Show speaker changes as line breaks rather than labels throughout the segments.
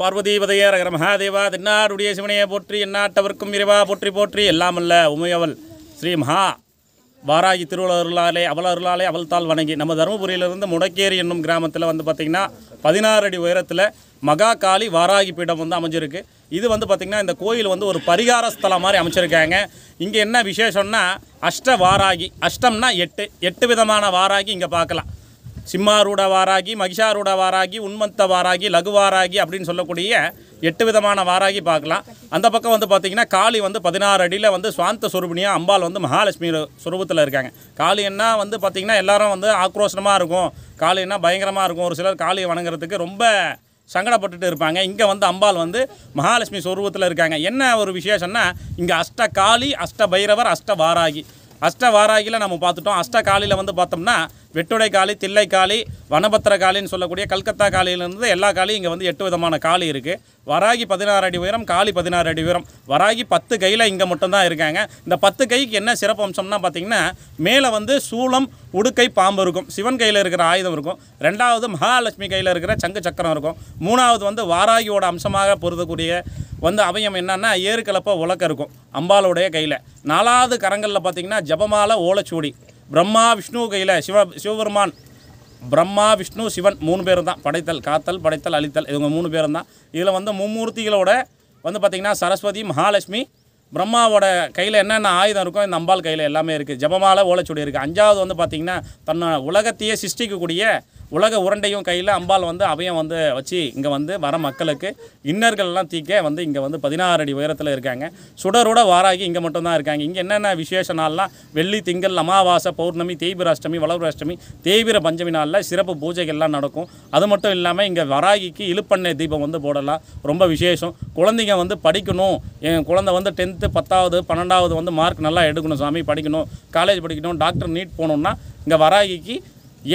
பார்வதீபதையே ரகர மகாதேவா தின்னாருடைய சிவனையை போற்றி எந்நாட்டவர்க்கும் இறைவா போற்றி போற்றி எல்லாமல்ல உமையவள் ஸ்ரீ மகா வாராகி திருவள்ளூர்லாலே அவலருளாலே அவள்தால் வணங்கி நம்ம தருமபுரியிலிருந்து முடக்கேரி என்னும் கிராமத்தில் வந்து பார்த்திங்கன்னா பதினாறு அடி உயரத்தில் மகா காளி வாராகி பீடம் வந்து அமைஞ்சிருக்கு இது வந்து பார்த்திங்கன்னா இந்த கோயில் வந்து ஒரு பரிகார ஸ்தலம் மாதிரி அமைச்சிருக்காங்க இங்கே என்ன விசேஷம்னா அஷ்ட வாராகி அஷ்டம்னா எட்டு எட்டு விதமான வாராகி இங்கே பார்க்கலாம் சிம்மாரூடவாராகி மகிஷாரூடவாராகி வாராகி லகுவாராகி அப்படின்னு சொல்லக்கூடிய எட்டு விதமான வாராகி பார்க்கலாம் அந்த பக்கம் வந்து பார்த்திங்கன்னா காளி வந்து பதினாறு அடியில் வந்து சுவாந்த சுரூபினியாக அம்பாள் வந்து மகாலட்சுமி சுரூபத்தில் இருக்காங்க காளின்னா வந்து பார்த்திங்கன்னா எல்லாரும் வந்து ஆக்ரோஷமாக இருக்கும் காளின்னா பயங்கரமாக இருக்கும் ஒரு சிலர் காளியை வணங்குறதுக்கு ரொம்ப சங்கடப்பட்டுட்டு இருப்பாங்க இங்கே வந்து அம்பாள் வந்து மகாலட்சுமி சொரூபத்தில் இருக்காங்க என்ன ஒரு விசேஷம்னா இங்கே அஷ்ட காளி அஷ்ட பைரவர் அஷ்ட வாராகி அஷ்ட வாராகியில் நம்ம பார்த்துட்டோம் அஷ்ட காளியில் வந்து பார்த்தோம்னா வெட்டுடை காளி தில்லை காளி வனபத்திர காளின்னு சொல்லக்கூடிய கல்கத்தா காளியிலிருந்து எல்லா காளியும் இங்கே வந்து எட்டு விதமான காளி இருக்குது வராகி பதினாறு அடி உயரம் காளி பதினாறு அடி உயரம் வராகி பத்து கையில் இங்கே மட்டும்தான் இருக்காங்க இந்த பத்து கைக்கு என்ன சிறப்பு அம்சம்னா பார்த்திங்கன்னா மேலே வந்து சூளம் உடுக்கை பாம்பு இருக்கும் சிவன் கையில் இருக்கிற ஆயுதம் இருக்கும் ரெண்டாவது மகாலட்சுமி கையில் இருக்கிற சங்கு சக்கரம் இருக்கும் மூணாவது வந்து வாராகியோட அம்சமாக பொருந்தக்கூடிய வந்து அவயம் ஏறு கலப்பை உலக்க இருக்கும் அம்பாளுடைய கையில் நாலாவது கரங்களில் பார்த்தீங்கன்னா ஜபமால ஓலைச்சூடி பிரம்மா விஷ்ணு கையில் சிவ சிவபெருமான் பிரம்மா விஷ்ணு சிவன் மூணு பேரும் தான் படைத்தல் காத்தல் படைத்தல் அழித்தல் இவங்க மூணு பேரும் தான் இதில் வந்து மும்மூர்த்திகளோட வந்து பார்த்திங்கன்னா சரஸ்வதி மகாலட்சுமி பிரம்மாவோட கையில் என்னென்ன ஆயுதம் இருக்கோ இந்த அம்பாள் கையில் எல்லாமே இருக்குது ஜபமால ஓலைச்சுடி இருக்குது அஞ்சாவது வந்து பார்த்திங்கன்னா தன்னோட உலகத்தையே சிருஷ்டிக்கக்கூடிய உலக உருண்டையும் கையில் அம்பாள் வந்து அவையும் வந்து வச்சு இங்கே வந்து வர மக்களுக்கு இன்னர்கள்லாம் தீக்க வந்து இங்கே வந்து பதினாறு அடி உயரத்தில் இருக்காங்க சுடரோட வாராகி இங்கே மட்டும்தான் இருக்காங்க இங்கே என்னென்ன விசேஷ நாள்லாம் வெள்ளி திங்கள் அமாவாசை பௌர்ணமி தேய்பிர அஷ்டமி வளர்வு அஷ்டமி தேய்பிர பஞ்சமி நாளில் சிறப்பு பூஜைகள்லாம் நடக்கும் அது மட்டும் இல்லாமல் இங்கே வராகிக்கு இழுப்பண்ணை தீபம் வந்து போடலாம் ரொம்ப விசேஷம் குழந்தைங்க வந்து படிக்கணும் என் குழந்தை வந்து டென்த்து பத்தாவது பன்னெண்டாவது வந்து மார்க் நல்லா எடுக்கணும் சாமி படிக்கணும் காலேஜ் படிக்கணும் டாக்டர் நீட் போகணுன்னா இங்கே வராகிக்கு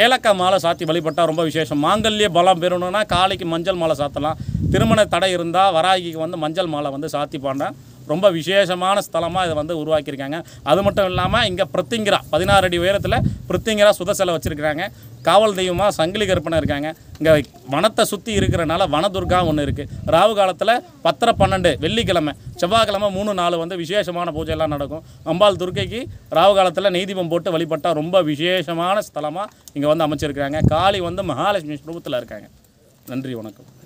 ஏலக்காய் மாலை சாத்தி வழிபட்டால் ரொம்ப விசேஷம் மாங்கல்ய பலம் பெறணும்னா காலைக்கு மஞ்சள் மாலை சாத்தலாம் திருமண தடை இருந்தால் வராகிக்கு வந்து மஞ்சள் மாலை வந்து சாத்தி பாண்டேன் ரொம்ப விசேஷமான ஸ்தலமாக இதை வந்து உருவாக்கியிருக்காங்க அது மட்டும் இல்லாமல் இங்கே பிருத்திங்கிரா பதினாறு அடி உயரத்தில் பிருத்திங்கிரா சுதசிலை வச்சுருக்கிறாங்க காவல் தெய்வமாக சங்கிலி கற்பனை இருக்காங்க இங்கே வனத்தை சுற்றி இருக்கிறனால வனதுர்கா ஒன்று இருக்குது ராவு காலத்தில் பத்தரை பன்னெண்டு வெள்ளிக்கிழமை செவ்வாய்க்கிழமை மூணு நாலு வந்து விசேஷமான பூஜையெல்லாம் நடக்கும் அம்பாள் துர்க்கைக்கு ராவு காலத்தில் நெய்தீபம் போட்டு வழிபட்டால் ரொம்ப விசேஷமான ஸ்தலமாக இங்கே வந்து அமைச்சிருக்கிறாங்க காளி வந்து மகாலட்சுமி ஸ்வரூபத்தில் இருக்காங்க நன்றி வணக்கம்